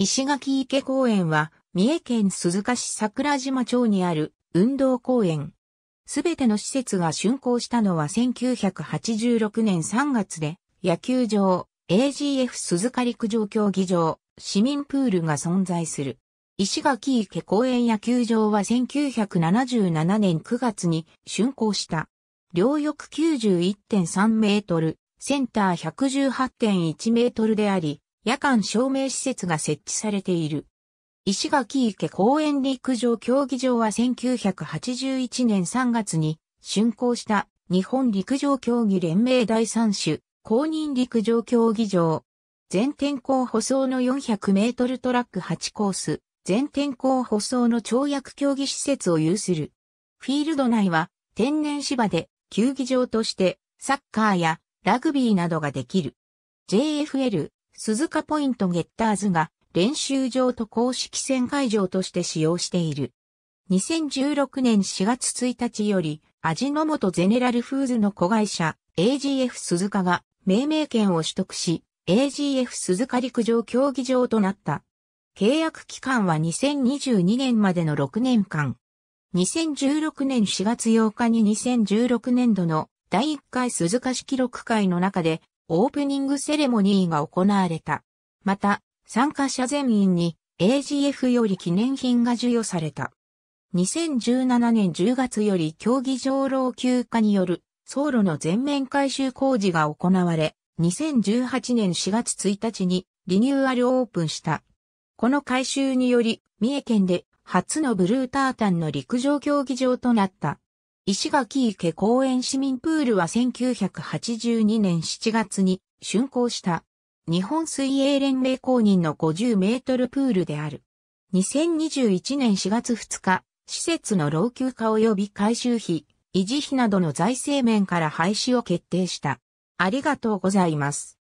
石垣池公園は、三重県鈴鹿市桜島町にある運動公園。すべての施設が竣工したのは1986年3月で、野球場、AGF 鈴鹿陸上競技場、市民プールが存在する。石垣池公園野球場は1977年9月に竣工した。両翼91.3メートル、センター118.1メートルであり、夜間照明施設が設置されている。石垣池公園陸上競技場は1981年3月に竣工した日本陸上競技連盟第3種公認陸上競技場。全天候舗装の400メートルトラック8コース、全天候舗装の跳躍競技施設を有する。フィールド内は天然芝で球技場としてサッカーやラグビーなどができる。JFL 鈴鹿ポイントゲッターズが練習場と公式戦会場として使用している。2016年4月1日より、味の素ゼネラルフーズの子会社 AGF 鈴鹿が命名権を取得し、AGF 鈴鹿陸上競技場となった。契約期間は2022年までの6年間。2016年4月8日に2016年度の第1回鈴鹿式記録会の中でオープニングセレモニーが行われた。また、参加者全員に AGF より記念品が授与された。2017年10月より競技場老朽化による走路の全面改修工事が行われ、2018年4月1日にリニューアルオープンした。この改修により、三重県で初のブルータータンの陸上競技場となった。石垣池公園市民プールは1982年7月に竣工した日本水泳連盟公認の50メートルプールである。2021年4月2日、施設の老朽化及び改修費、維持費などの財政面から廃止を決定した。ありがとうございます。